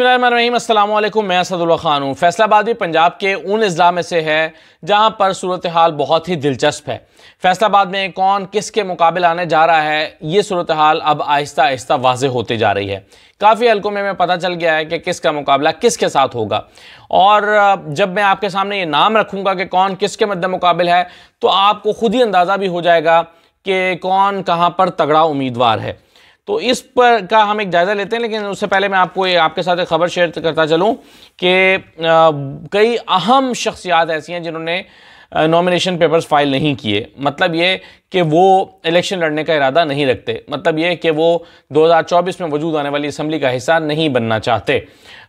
बसमीम मैं असदुल्ला खान हूँ फैसलाबाद भी पंजाब के उन अजला में से है जहाँ पर सूरत हाल बहुत ही दिलचस्प है फैसलाबाद में कौन किस के मुकाबले आने जा रहा है ये सूरत हाल अब आहिस्ता आहिस्ता वाज होते जा रही है काफ़ी हल्कों में हमें पता चल गया है कि किसका मुकाबला किसके साथ होगा और जब मैं आपके सामने ये नाम रखूँगा कि कौन किसके मद्द मुकाबल है तो आपको खुद ही अंदाज़ा भी हो जाएगा कि कौन कहाँ पर तगड़ा उम्मीदवार है तो इस पर का हम एक जायज़ा लेते हैं लेकिन उससे पहले मैं आपको आपके साथ एक खबर शेयर करता चलूँ कि कई अहम शख्सियात ऐसी हैं जिन्होंने नॉमिनेशन पेपर्स फाइल नहीं किए मतलब ये कि वो इलेक्शन लड़ने का इरादा नहीं रखते मतलब ये कि वो 2024 में वजूद आने वाली असम्बली का हिस्सा नहीं बनना चाहते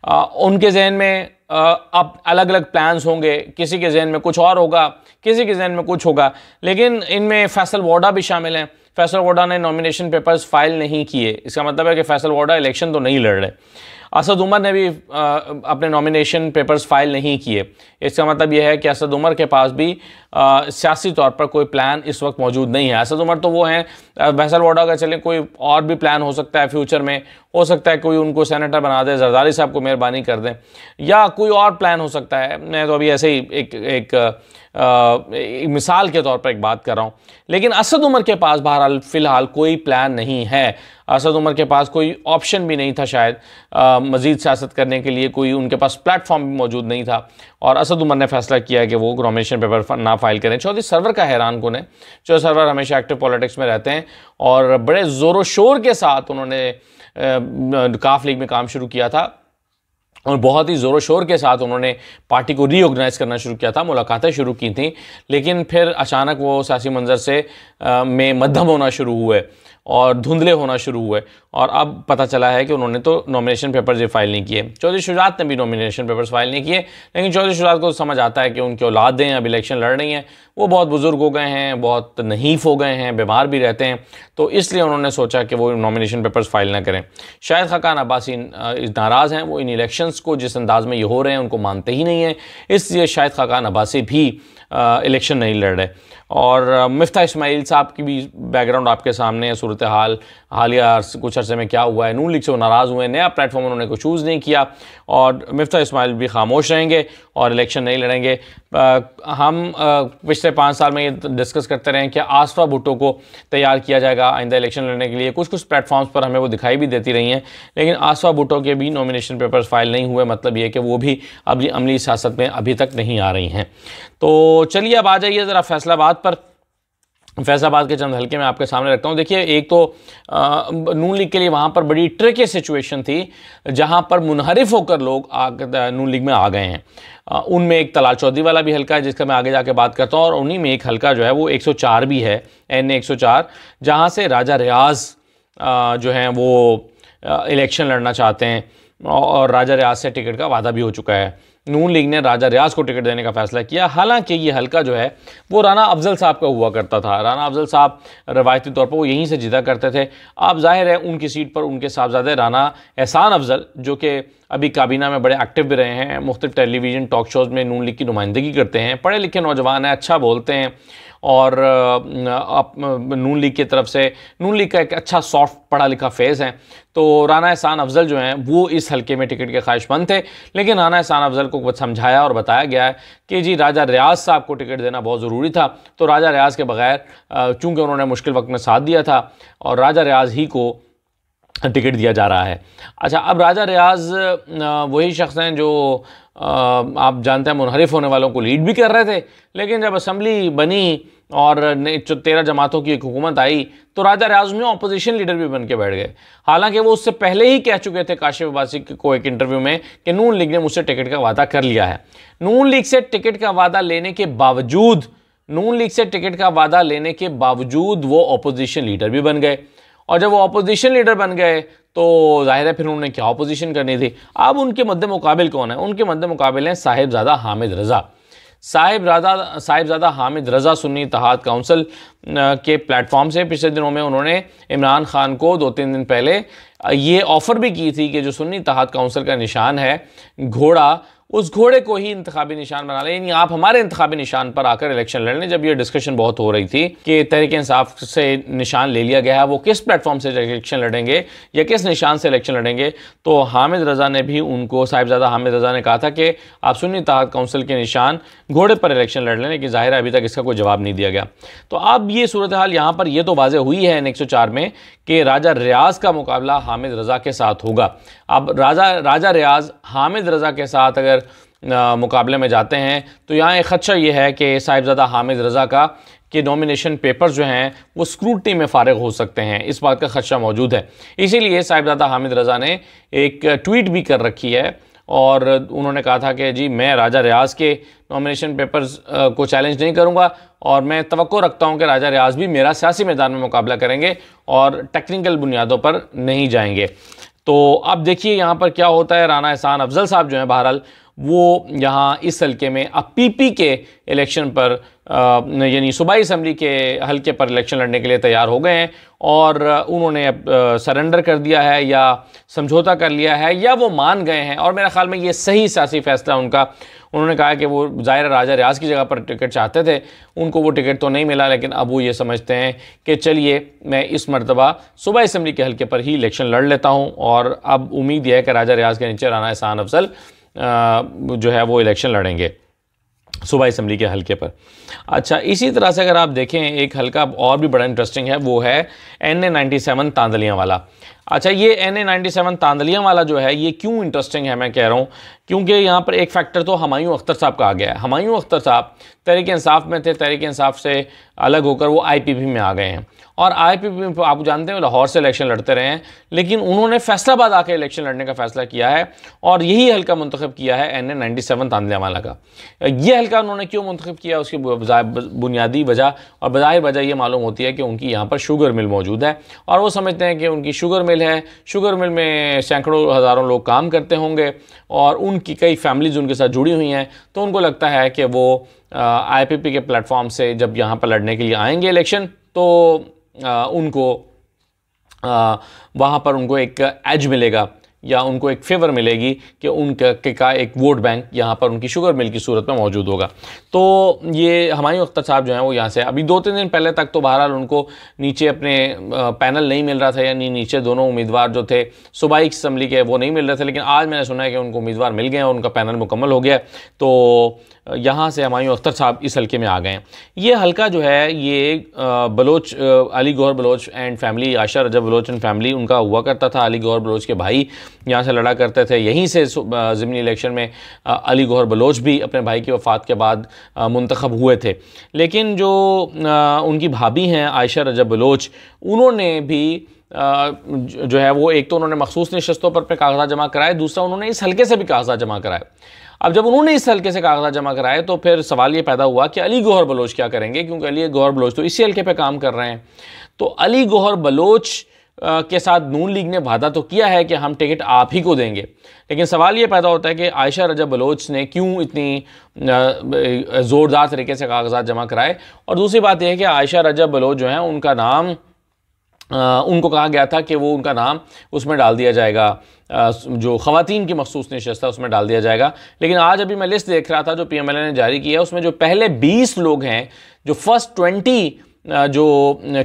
आ, उनके जहन में अब अलग अलग प्लान्स होंगे किसी के जहन में कुछ और होगा किसी के जहन में कुछ होगा लेकिन इनमें फैसल वोडा भी शामिल हैं फैसल वोडा ने नॉमिनेशन पेपर्स फाइल नहीं किए इसका मतलब है कि फैसल वोडा इलेक्शन तो नहीं लड़ रहे असद उमर ने भी आ, अपने नॉमिनेशन पेपर्स फाइल नहीं किए इसका मतलब यह है कि असद उमर के पास भी सियासी तौर पर कोई प्लान इस वक्त मौजूद नहीं है असद उमर तो वो हैं फैसल वोडा का चले कोई और भी प्लान हो सकता है फ्यूचर में हो सकता है कोई उनको सेनेटर बना दे जरदारी साहब को मेहरबानी कर दें या कोई और प्लान हो सकता है मैं तो अभी ऐसे ही एक एक, एक मिसाल के तौर पर एक बात कर रहा हूँ लेकिन असद उमर के पास बहरहाल फ़िलहाल कोई प्लान नहीं है असद उमर के पास कोई ऑप्शन भी नहीं था शायद मजीद सियासत करने के लिए कोई उनके पास प्लेटफॉर्म भी मौजूद नहीं था और असद उमर ने फैसला किया कि वो नॉमिनेशन पेपर ना फाइल करें चौधरी सरवर का हैरान कौन है चौधरी सरवर हमेशा एक्टिव पॉलिटिक्स में रहते हैं और बड़े ज़ोर शोर के साथ उन्होंने काफ लीग में काम शुरू किया था और बहुत ही ज़ोरों शोर के साथ उन्होंने पार्टी को रीऑर्गेनाइज करना शुरू किया था मुलाकातें शुरू की थी लेकिन फिर अचानक वो सियासी मंजर से आ, में मध्यम होना शुरू हुए और धुंधले होना शुरू हुए और अब पता चला है कि उन्होंने तो नॉमिनेशन पेपर्स फाइल नहीं किए चौधरी शुजात ने भी नॉमिनेशन पेपर्स फाइल नहीं किए लेकिन चौधरी शुजात को समझ आता है कि उनकी औलादें अब इलेक्शन लड़ रही हैं वो बहुत बुज़ुर्ग हो गए हैं बहुत नहींफ हो गए हैं बीमार भी रहते हैं तो इसलिए उन्होंने सोचा कि वो नॉमिनेशन पेपर्स फाइल ना करें शायद खकान अब्बासी नाराज़ हैं वो इन इलेक्शंस को जिस अंदाज में ये हो रहे हैं उनको मानते ही नहीं हैं इसलिए शायद खकान अब्बासी भी इलेक्शन नहीं लड़ रहे और मफ्ता इसमाइल साहब की भी बैकग्राउंड आपके सामने है सूरत हाल हालिया कुछ अर्से में क्या हुआ है नून लीग से वो नाराज़ हुए नया प्लेटफॉर्म उन्होंने को चूज़ नहीं किया और मफ्ता इसमाइल भी खामोश रहेंगे और इलेक्शन नहीं लड़ेंगे आ, हम आ, पिछले पाँच साल में ये डिस्कस करते रहे कि आसफा भुट्टो को तैयार किया जाएगा आइंदा इलेक्शन लड़ने के लिए कुछ कुछ प्लेटफॉर्म्स पर हमें वो दिखाई भी देती रही हैं लेकिन आसफा भुट्टो के भी नॉमिनेशन पेपर्स फाइल नहीं हुए मतलब ये कि वो भी अभी अमली सियासत में अभी तक नहीं आ रही हैं तो चलिए अब आ जाइए ज़रा फैसलाबाद पर फैसलाबाद के चंद हल्के में आपके सामने रखता हूँ देखिए एक तो नून लीग के लिए वहाँ पर बड़ी ट्रिकी सिचुएशन थी जहाँ पर मुनहरफ होकर लोग नून लीग में आ गए हैं उनमें एक तलाल चौधरी वाला भी हल्का है जिसका मैं आगे जाके बात करता हूँ और उन्हीं में एक हल्का जो है वो 104 भी है एन ए एक जहाँ से राजा रियाज जो हैं वो इलेक्शन लड़ना चाहते हैं और राजा रियाज से टिकट का वादा भी हो चुका है नून लीग ने राजा रियाज को टिकट देने का फैसला किया हालांकि ये हल्का जो है वो राना अफजल साहब का हुआ करता था राना अफजल साहब रवायती तौर पर वो यहीं से जिदा करते थे आप जाहिर है उनकी सीट पर उनके साहबजादे राना एहसान अफजल जो कि अभी काबीना में बड़े एक्टिव भी रहे हैं मुख्त टेलीविज़न टॉक शोज़ में नून लीग की नुमाइंदगी करते हैं पढ़े लिखे नौजवान हैं अच्छा बोलते हैं और नून लीग की तरफ से नून लीग का एक अच्छा सॉफ्ट पढ़ा लिखा फेज़ है तो राना एहसान अफजल जो हैं वो इस हलके में टिकट के ख्वाहिशमंद थे लेकिन राना एहसान अफजल को समझाया और बताया गया है कि जी राजा रियाज साहब को टिकट देना बहुत ज़रूरी था तो राजा रियाज के बगैर चूँकि उन्होंने मुश्किल वक्त में साथ दिया था और राजा रियाज ही को टिकट दिया जा रहा है अच्छा अब राजा रियाज वही शख्स हैं जो आप जानते हैं मुनहरफ होने वालों को लीड भी कर रहे थे लेकिन जब असम्बली बनी और तेरह जमातों की एक हुकूमत आई तो राजा रियाज में अपोजिशन लीडर भी बन के बैठ गए हालांकि वो उससे पहले ही कह चुके थे काशिफ अब्बासी को एक इंटरव्यू में कि नून लीग ने मुझसे टिकट का वादा कर लिया है नून लीग से टिकट का वादा लेने के बावजूद नून लीग से टिकट का वादा लेने के बावजूद वो अपोजिशन लीडर भी बन गए और जब वो अपोजिशन लीडर बन गए तो जाहिर है फिर उन्होंने क्या अपोजिशन करनी थी अब उनके मद्द मुकाबिल कौन है उनके मद्द मुकाबिल हैं साहिबजादा हामिद रज़ा साहिब राजा साहिबजादा हामिद रज़ा सुन्नी तहाद काउंसिल के प्लेटफॉर्म से पिछले दिनों में उन्होंने इमरान खान को दो तीन दिन पहले ये ऑफ़र भी की थी कि जो सुन्नी तहाद काउंसिल का निशान है घोड़ा उस घोड़े को ही इंतबी निशान बना लें यानी आप हमारे इंतबी निशान पर आकर इलेक्शन लड़ लें जब ये डिस्कशन बहुत हो रही थी कि तहरीक इंसाफ से निशान ले लिया गया है वो किस प्लेटफॉर्म से इलेक्शन लड़ेंगे या किस निशान से इलेक्शन लड़ेंगे तो हामिद रज़ा ने भी उनको साहिबजादा हामिद रज़ा ने कहा था कि आप सुनी तहत कौंसिल के निशान घोड़े पर इलेक्शन लड़ लें लेकिन ज़ाहिर है अभी तक इसका कोई जवाब नहीं दिया गया तो अब ये सूरत हाल यहाँ पर यह तो वाजह हुई है एक सौ चार में कि राजा रियाज का मुकाबला हामिद रज़ा के साथ होगा अब राजा राजा रियाज हामिद रज़ा के साथ अगर अगर मुकाबले में जाते हैं तो यहाँ एक खदशा ये है कि साहिबजादा हामिद रज़ा का कि नॉमिनेशन पेपर जो हैं वो स्क्रूटनी में फ़ारग हो सकते हैं इस बात का खदशा मौजूद है इसीलिए साहिबजादा हामिद रज़ा ने एक ट्वीट भी कर रखी है और उन्होंने कहा था कि जी मैं राजा रियाज के नॉमिनेशन पेपर्स को चैलेंज नहीं करूंगा और मैं तो रखता हूं कि राजा रियाज भी मेरा सियासी मैदान में मुकाबला करेंगे और टेक्निकल बुनियादों पर नहीं जाएंगे तो अब देखिए यहाँ पर क्या होता है राना एहसान अफजल साहब जो हैं बहरहाल वो यहाँ इस हल्के में अब पीपी के इलेक्शन पर यानी सूबाई असम्बली के हल्के पर इलेक्शन लड़ने के लिए तैयार हो गए हैं और उन्होंने अब सरेंडर कर दिया है या समझौता कर लिया है या वो मान गए हैं और मेरा ख्याल में ये सही सियासी फैसला उनका उन्होंने कहा कि वो ज़ाहिर राजा रियाज की जगह पर टिकट चाहते थे उनको वो टिकट तो नहीं मिला लेकिन अब वो ये समझते हैं कि चलिए मैं इस मरतबा सूबा असम्बली के हल्के पर ही इलेक्शन लड़ लेता हूँ और अब उम्मीद यह है कि राजा रियाज के नीचे राना एहसान अफजल जो है वो इलेक्शन लड़ेंगे सुबह इसम्बली के हलके पर अच्छा इसी तरह से अगर आप देखें एक हलका और भी बड़ा इंटरेस्टिंग है वो है N A ninety seven Tandlianwala अच्छा ये N A ninety seven Tandlianwala जो है ये क्यों इंटरेस्टिंग है मैं कह रहा हूँ क्योंकि यहाँ पर एक फैक्टर तो हमायूं अख्तर साहब का आ गया है हमायूं अख्तर साहब तहरीक इंसाफ में थे तहरीक इंसाफ से अलग होकर वो आईपीपी में आ गए हैं और आईपीपी में तो आप जानते हैं लाहौर से इलेक्शन लड़ते रहे हैं लेकिन उन्होंने फैसलाबाद आकर इलेक्शन लड़ने का फैसला किया है और यही हल्का मंतखब किया है N A ninety seven Tandlianwala का यह हल्का उन्होंने क्यों मंतखब किया उसकी बुनियादी वजह और बाहर वजह यह मालूम होती है कि उनकी यहाँ पर शुगर मिल मौजूद है और वो समझते हैं कि उनकी शुगर मिल है शुगर मिल में सैकड़ों हज़ारों लोग काम करते होंगे और उन उनकी कई फैमिलीज उनके साथ जुड़ी हुई हैं तो उनको लगता है कि वो आईपीपी के प्लेटफॉर्म से जब यहाँ पर लड़ने के लिए आएंगे इलेक्शन तो आ, उनको आ, वहाँ पर उनको एक एज मिलेगा या उनको एक फेवर मिलेगी कि उनका का एक वोट बैंक यहाँ पर उनकी शुगर मिल की सूरत में मौजूद होगा तो ये हमारी अख्तर साहब जो हैं वो यहाँ से अभी दो तीन दिन पहले तक तो बहरहाल उनको नीचे अपने पैनल नहीं मिल रहा था यानी नीचे दोनों उम्मीदवार जो थे सुबाई इसम्बली के वो नहीं मिल रहे थे लेकिन आज मैंने सुना है कि उनको उम्मीदवार मिल गए हैं उनका पैनल मुकम्मल हो गया तो यहाँ से हमायूँ अख्तर साहब इस हल्के में आ गए हैं ये हलका जो है ये Baloch Ali Gaur Baloch and family Asha Rajab Baloch and family उनका हुआ करता था अली गौर बलोच के भाई यहाँ से लड़ा करते थे यहीं से ज़मनी इलेक्शन में अली गौर बलोच भी अपने भाई की वफ़ात के बाद मंतखब हुए थे लेकिन जो उनकी भाभी हैं आयशा रजा बलोच उन्होंने भी जो है वो एक तो उन्होंने मखसूस नशस्तों पर अपने कागजात जमा कराए दूसरा उन्होंने इस हल्के से भी कागजात जमा कराए अब जब उन्होंने इस हल्के से कागजात जमा कराए तो फिर सवाल ये पैदा हुआ कि अली गौहर बलोच क्या करेंगे क्योंकि अली गौहर बलोच तो इसी हल्के पर काम कर रहे हैं तो अली गौहर बलोच के साथ नून लीग ने वादा तो किया है कि हम टिकट आप ही को देंगे लेकिन सवाल ये पैदा होता है कि आयशा रजा बलोच ने क्यों इतनी ज़ोरदार तरीके से कागजात जमा कराए और दूसरी बात यह है कि आयशा रजा बलोच जो हैं उनका नाम उनको कहा गया था कि वो उनका नाम उसमें डाल दिया जाएगा जो ख़वान की मखसूस नशस्त है उसमें डाल दिया जाएगा लेकिन आज अभी मैं लिस्ट देख रहा था जो पी ने जारी किया है उसमें जो पहले बीस लोग हैं जो फर्स्ट ट्वेंटी जो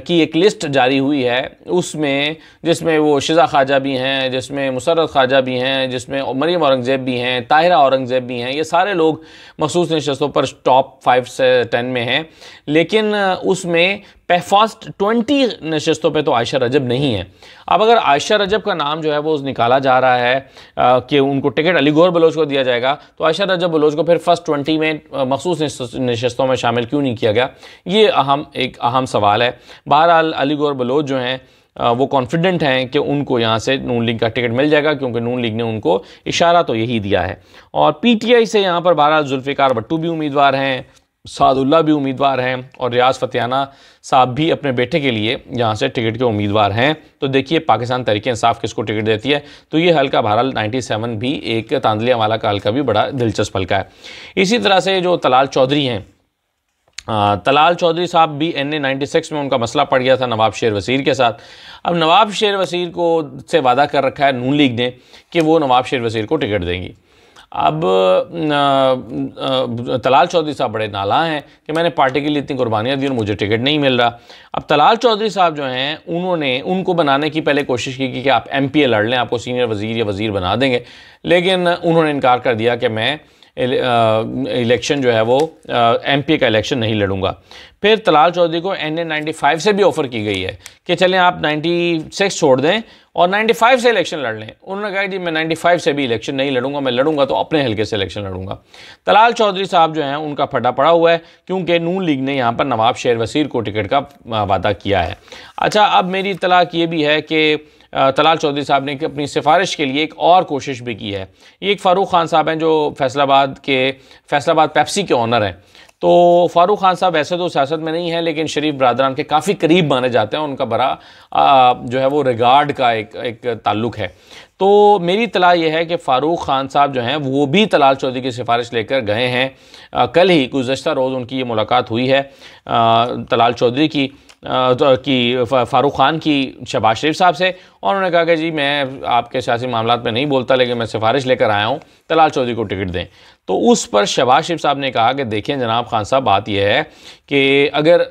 की एक लिस्ट जारी हुई है उसमें जिसमें वो शिजा ख्वाजा भी हैं जिसमें मुसरत ख्वाजा भी हैं जिसमें मरीम औरंगज़ेब भी हैं ताहिरा औरंगज़ेब भी हैं ये सारे लोग मखसूस नशस्तों पर टॉप फाइव से टेन में हैं लेकिन उसमें फर्स्ट ट्वेंटी नशस्तों पे तो आयशा रजब नहीं है अब अगर आयशा रजब का नाम जो है वो निकाला जा रहा है कि उनको टिकट अली गौर बलोच को दिया जाएगा तो आयशा रजब बलोच को फिर फर्स्ट ट्वेंटी में मखसूस नशस्तों में शामिल क्यों नहीं किया गया ये अहम एक अहम सवाल है बहरहाल अली गौर बलोच जो हैं वो कॉन्फिडेंट हैं कि उनको यहाँ से नून लीग का टिकट मिल जाएगा क्योंकि नून लीग ने उनको इशारा तो यही दिया है और पी से यहाँ पर बहरहाल जुल्फ़िकार भट्टू भी उम्मीदवार हैं सादुल्ला भी उम्मीदवार हैं और रियाज फतियाना साहब भी अपने बेटे के लिए यहाँ से टिकट के उम्मीदवार हैं तो देखिए पाकिस्तान तरीके इंसाफ किसको टिकट देती है तो ये हल्का बहरहाल 97 भी एक तांदलिया वाला का हल्का भी बड़ा दिलचस्प हल्का है इसी तरह से जो तलाल चौधरी हैं तलाल चौधरी साहब भी एन ए नाइन्टी सिक्स में उनका मसला पड़ गया था नवाब शेर वसीर के साथ अब नवाब शेर वसीर को से वादा कर रखा है नून लीग ने कि वो नवाब शेर वसीर को टिकट देंगी अब तलाल चौधरी साहब बड़े नाला हैं कि मैंने पार्टी के लिए इतनी कुर्बानियाँ दी और मुझे टिकट नहीं मिल रहा अब तलाल चौधरी साहब जो हैं उन्होंने उनको बनाने की पहले कोशिश की कि आप एम लड़ लें आपको सीनियर वजीर या वजीर बना देंगे लेकिन उन्होंने इनकार कर दिया कि मैं इलेक्शन जो है वो एमपी का इलेक्शन नहीं लड़ूंगा फिर तलाल चौधरी को एन ए नाइन्टी फाइव से भी ऑफ़र की गई है कि चलें आप नाइन्टी सिक्स छोड़ दें और नाइन्टी फाइव से इलेक्शन लड़ लें उन्होंने कहा जी मैं नाइन्टी फाइव से भी इलेक्शन नहीं लड़ूंगा मैं लड़ूंगा तो अपने हल्के से इलेक्शन लड़ूंगा तलाल चौधरी साहब जो हैं उनका फटा पड़ा हुआ है क्योंकि नून लीग ने यहाँ पर नवाब शेर वसीर को टिकट का वादा किया है अच्छा अब मेरी इतलाक ये भी है कि तलाल चौधरी साहब ने अपनी सिफारिश के लिए एक और कोशिश भी की है ये एक फ़ारूक खान साहब हैं जो फैसलाबाद के फैसलाबाद पेप्सी के ऑनर हैं तो फारूक खान साहब वैसे तो सियासत में नहीं है लेकिन शरीफ बरदरान के काफ़ी करीब माने जाते हैं उनका बड़ा जो है वो रिगार्ड का एक एक ताल्लुक है तो मेरी तला यह है कि फ़ारूक ख़ान साहब जो हैं वो भी तलाल चौधरी की सिफारिश लेकर गए हैं कल ही गुजशत रोज़ उनकी ये मुलाकात हुई है आ, तलाल चौधरी की तो की फारूक ख़ान की शबाज शरीफ साहब से और उन्होंने कहा कि जी मैं आपके सियासी मामला में नहीं बोलता लेकिन मैं सिफारिश लेकर आया हूँ तलाल चौधरी को टिकट दें तो उस पर शबाज शरीफ साहब ने कहा कि देखें जनाब खान साहब बात यह है कि अगर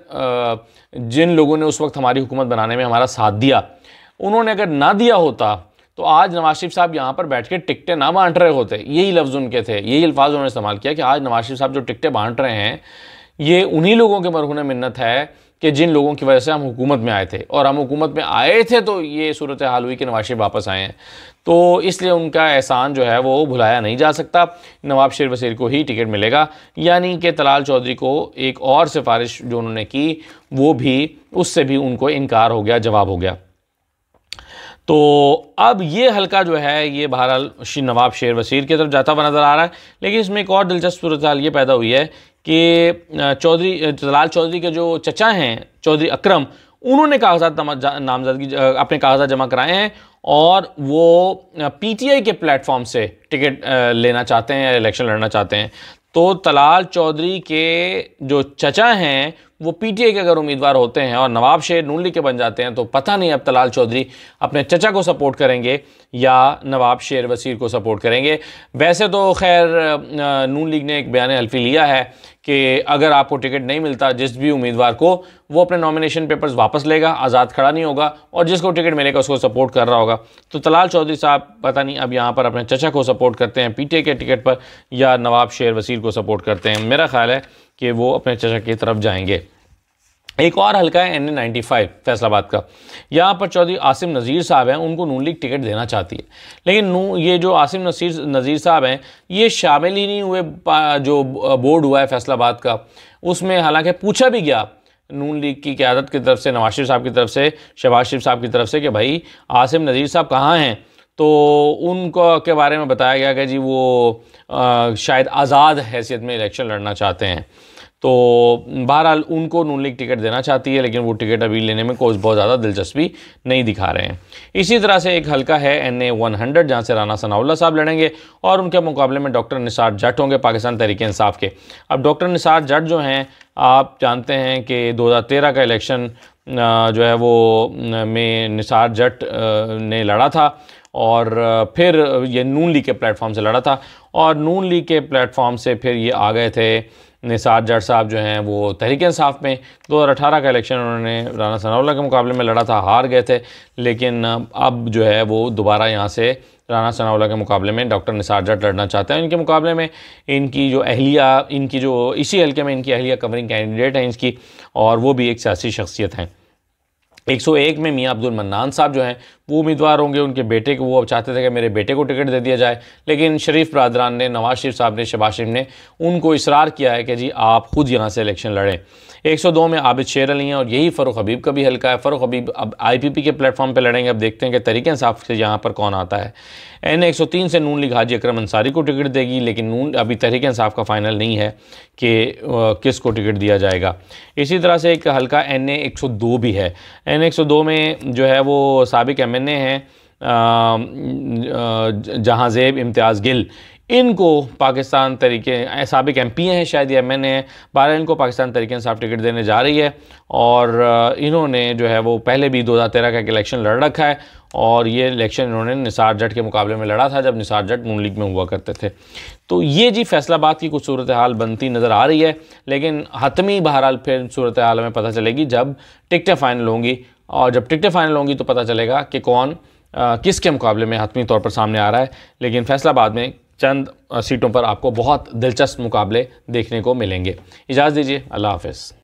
जिन लोगों ने उस वक्त हमारी हुकूमत बनाने में हमारा साथ दिया उन्होंने अगर ना दिया होता तो आज नवाज शरीफ साहब यहाँ पर बैठ के टिकटें ना बांट रहे होते यही लफ्ज़ उनके थे यही अल्फाज उन्होंने इस्तेमाल किया कि आज नवाज शरीफ साहब जो टिकटें बांट रहे हैं ये उन्हीं लोगों के मरहून मन्नत है कि जिन लोगों की वजह से हम हुकूमत में आए थे और हम हुकूमत में आए थे तो ये सूरत हाल हुई कि नवाज शरीफ वापस आए हैं तो इसलिए उनका एहसान जो है वो भुलाया नहीं जा सकता नवाब शेर वसीर को ही टिकट मिलेगा यानी कि तलाल चौधरी को एक और सिफारिश जो उन्होंने की वो भी उससे भी उनको इनकार हो गया जवाब हो गया तो अब ये हल्का जो है ये बहरहाल श्री नवाब शेर वसीर की तरफ जाता हुआ नज़र आ रहा है लेकिन इसमें एक और दिलचस्प सूरत हाल ये पैदा हुई है कि चौधरी जलाल चौधरी के जो चचा हैं चौधरी अक्रम उन्होंने कागजात नामजदगी अपने कागजात जमा कराए हैं और वो पीटीआई के प्लेटफॉर्म से टिकट लेना चाहते हैं या इलेक्शन लड़ना चाहते हैं तो तलाल चौधरी के जो चचा हैं वो पीटीए के अगर उम्मीदवार होते हैं और नवाब शेर नून लीग के बन जाते हैं तो पता नहीं अब तलाल चौधरी अपने चचा को सपोर्ट करेंगे या नवाब शेर वसीर को सपोर्ट करेंगे वैसे तो खैर नून लीग ने एक बयान हल्फी लिया है कि अगर आपको टिकट नहीं मिलता जिस भी उम्मीदवार को वो अपने नॉमिनेशन पेपर्स वापस लेगा आज़ाद खड़ा नहीं होगा और जिसको टिकट मिलेगा उसको सपोर्ट कर रहा होगा तो तलाल चौधरी साहब पता नहीं अब यहाँ पर अपने चचा को सपोर्ट करते हैं पीटे के टिकट पर या नवाब शेर वसीर को सपोर्ट करते हैं मेरा ख्याल है कि वो अपने चचा की तरफ जाएंगे एक और हल्का है N A ninety five Faisalabad का यहाँ पर चौधरी आसिम नज़ीर साहब हैं उनको नून लीग टिकट देना चाहती है लेकिन नू ये जो आसिम नसीर नज़ीर साहब हैं ये शामिल ही नहीं हुए जो बोर्ड हुआ है फैसलाबाद का उसमें हालांकि पूछा भी गया नून लीग की क्यादत की तरफ से नवाज शरीफ साहब की तरफ से शहबाज शरीफ साहब की तरफ से कि भाई आसिम नज़ीर साहब कहाँ हैं तो उनको के बारे में बताया गया कि जी वो आ, शायद आज़ाद हैसियत में इलेक्शन लड़ना चाहते हैं तो बहरहाल उनको नून लीग टिकट देना चाहती है लेकिन वो टिकट अभी लेने में कोई बहुत ज़्यादा दिलचस्पी नहीं दिखा रहे हैं इसी तरह से एक हल्का है एन ए वन हंड्रेड जहाँ से राना सनाउल्ला साहब लड़ेंगे और उनके मुकाबले में डॉक्टर निसार जट होंगे पाकिस्तान तहरीक इंसाफ के अब डॉक्टर निसार जट जो हैं आप जानते हैं कि दो हज़ार तेरह का इलेक्शन जो है वो में निसार जट ने लड़ा था और फिर ये नून लीग के प्लेटफॉर्म से लड़ा था और नून लीग के प्लेटफॉर्म से फिर ये आ गए थे निसार जट साहब जो हैं वो तहरीक इंसाफ में 2018 का इलेक्शन उन्होंने राना सनाउल्ला के मुकाबले में लड़ा था हार गए थे लेकिन अब जो है वो दोबारा यहाँ से राना सनाउल्ला के मुकाबले में डॉक्टर निसार जट लड़ना चाहते हैं इनके मुकाबले में इनकी जो अहलिया इनकी जो इसी हल्के में इनकी अहलिया कवरिंग कैंडिडेट हैं इसकी और वो भी एक सियासी शख्सियत हैं 101 में मियाँ अब्दुल मन्नान साहब जो हैं वो उम्मीदवार होंगे उनके बेटे को वो अब चाहते थे कि मेरे बेटे को टिकट दे दिया जाए लेकिन शरीफ बरदरान ने नवाज शरीफ साहब ने शबाज शरीफ ने उनको इसरार किया है कि जी आप खुद यहाँ से इलेक्शन लड़ें 102 में आबिद शेर अली हैं और यही फरुख़ हबीब का भी हल्का है फरुख़ हबीब अब आईपीपी के प्लेटफॉर्म पर लड़ेंगे अब देखते हैं कि तरीके साफ से यहाँ पर कौन आता है एन एक सौ तीन से नून लीग हाजी अक्रम अंसारी को टिकट देगी लेकिन नून अभी तरीके साफ का फ़ाइनल नहीं है कि किस को टिकट दिया जाएगा इसी तरह से एक हल्का एन ए एक सौ दो भी है एन एक सौ दो में जो है वो सबक एम एन ए हैं जहाँ जेब इम्तियाज़ गिल इनको पाकिस्तान तरीके सबक एम पी हैं शायद या मैंने बारह इनको पाकिस्तान तरीके साफ टिकट देने जा रही है और इन्होंने जो है वो पहले भी दो हज़ार तेरह का इलेक्शन लड़ रखा है और ये इलेक्शन इन्होंने निसार जट के मुकाबले में लड़ा था जब निसार जट नून लीग में हुआ करते थे तो ये जी फैसलाबाद की कुछ सूरत हाल बनती नज़र आ रही है लेकिन हतमी बहरहाल फिर सूरत हाल में पता चलेगी जब टिकटें फ़ाइनल होंगी और जब टिकटें फ़ाइनल होंगी तो पता चलेगा कि कौन किसके मुकाबले में हतमी तौर पर सामने आ रहा है लेकिन फैसलाबाद में चंद सीटों पर आपको बहुत दिलचस्प मुकाबले देखने को मिलेंगे इजाज़त दीजिए अल्लाह हाफिज़